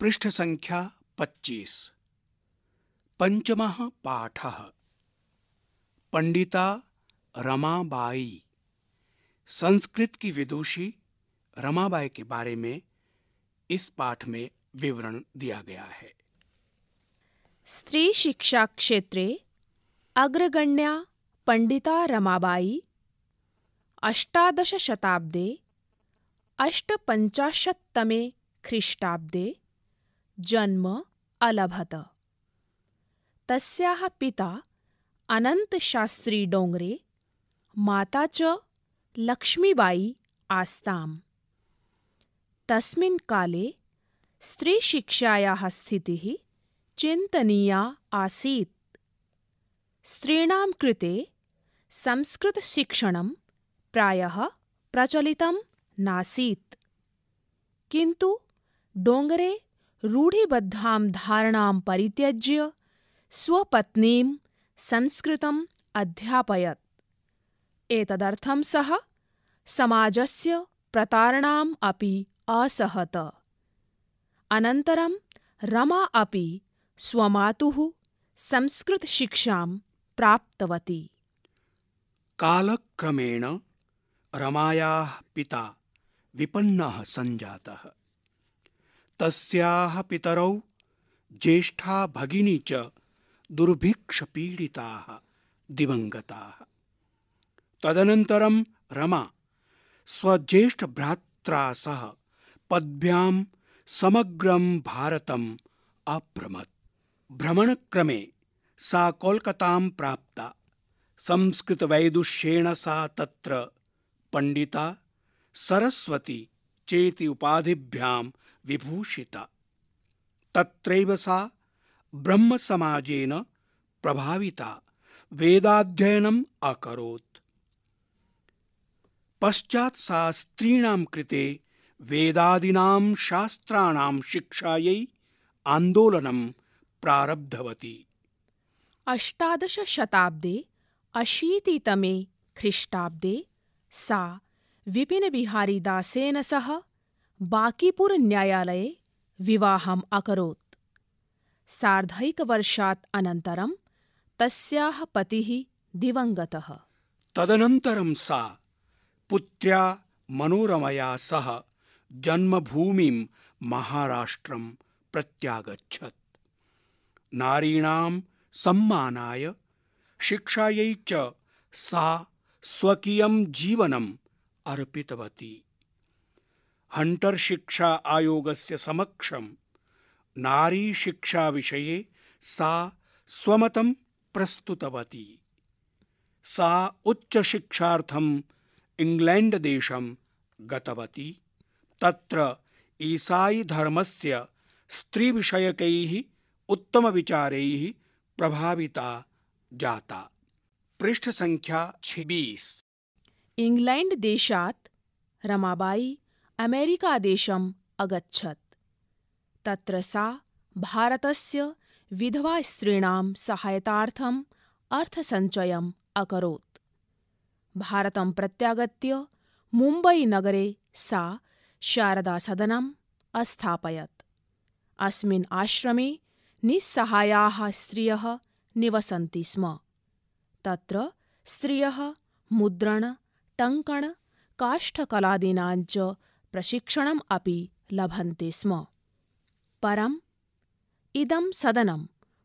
पृष्ठ संख्या 25 पंचम पाठ पंडिता रमाबाई संस्कृत की विदुषी रमाबाई के बारे में इस पाठ में विवरण दिया गया है स्त्री शिक्षा क्षेत्रे अग्रगण्या पंडिता रमाबाई अष्टादश शताब्दे अष्टपञ्चाशत्तमे ख्रीष्टाब्दे जन्म अलभत तस्याः पिता अनन्तशास्त्री डोंगरे माता च लक्ष्मीबाई आस्ताम तस्मिन् काले स्त्री स्त्रीशिक्षायाः स्थितिः चिन्तनीया आसीत् स्त्रीणां कृते संस्कृतशिक्षणं प्रायः प्रचलितं नासीत् किन्तु डोंगरे रूढिबद्धां धारणां परित्यज्य स्वपत्नीं संस्कृतम् अध्यापयत् एतदर्थं सः समाजस्य प्रतारणाम् अपि असहत अनन्तरं रमा अपि स्वमातुः संस्कृतशिक्षां प्राप्तवती कालक्रमेण रमायाः पिता विपन्नः सञ्जातः तस्याह पितरौ ज्येष्ठा भगिनी च दुर्भिक्ष दुर्भिक्षपीडिताः दिवङ्गताः तदनन्तरं रमा स्वज्येष्ठ स्वज्येष्ठभ्रात्रा सह पद्भ्यां समग्रं भारतम् अभ्रमत् भ्रमणक्रमे सा कोलकातां प्राप्ता संस्कृतवैदुष्येण सा तत्र पण्डिता सरस्वती चेति उपाधिभ्यां विभूषिता तत्रैव सा ब्रह्मसमाजेन प्रभाविता वेदाध्ययनम् अकरोत् पश्चात् सा स्त्रीणां कृते वेदादीनां शास्त्राणां शिक्षायै आन्दोलनं प्रारब्धवती अष्टादशशताब्दे अशीतितमे ख्रीष्टाब्दे सा विपिनबिहारीदासेन सह बाकीपुरन्यायालये विवाहम् अकरोत् सार्धैकवर्षात् अनन्तरं तस्याः पतिः दिवङ्गतः तदनन्तरं सा पुत्र्या मनोरमया सह जन्मभूमिं महाराष्ट्रं प्रत्यागच्छत् नारीणां सम्मानाय शिक्षायै च सा स्वकीयं जीवनम् अर्पितवती हंटर शिक्षा आयोग से आयोगस्य समक्षं नारीशिक्षाविषये सा स्वमतं प्रस्तुतवती सा उच्च शिक्षा इंग्लैंड देश गतवती तत्र ईसाई धर्म से स्त्री विषयक उत्तम विचार प्रभाविता जाता पृष्ठ संख्या पृष्ठसङ्ख्या इंग्लैंड देशात रमाबाई अमेरिकादेशम् अगच्छत् तत्र सा भारतस्य विधवास्त्रीणां सहायतार्थम् अर्थसञ्चयम् अकरोत् भारतं प्रत्यागत्य मुम्बईनगरे सा शारदासदनम् अस्थापयत् अस्मिन् आश्रमे निस्सहायाः स्त्रियः निवसन्ति स्म तत्र स्त्रियः मुद्रण टङ्कण काष्ठकलादीनाञ्च प्रशिक्षणम् अपि लभन्ते स्म परम् इदं सदनं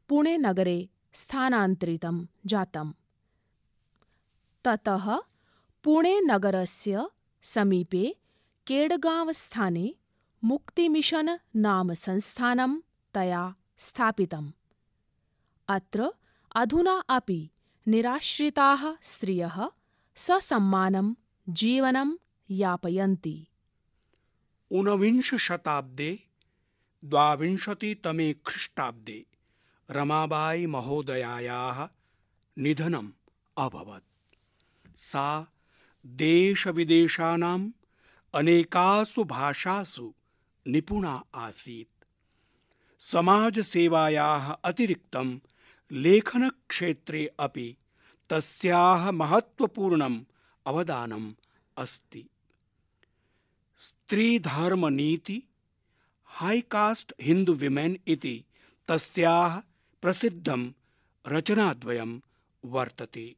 पुणेनगरे स्थानान्तरितं जातम् ततः पुणेनगरस्य समीपे केडगांवस्थाने मुक्तिमिशन नाम संस्थानं तया स्थापितम् अत्र अधुना अपि निराश्रिताः स्त्रियः ससम्मानं जीवनं यापयन्ति ऊनविंश शताब्दे द्वाविंशतितमे ख्रीष्टाब्दे रमाबाई महोदयाया निधनम अभवत सा देश देशविदेशानाम् अनेकासु भाषासु निपुणा आसीत् समाजसेवायाः अतिरिक्तं क्षेत्रे अपि तस्याः महत्त्वपूर्णम् अवदानम् अस्ति स्त्री धर्म नीति हाई कास्ट हिंदू विमेन इति तस्याः रचना रचनाद्वयं वर्तते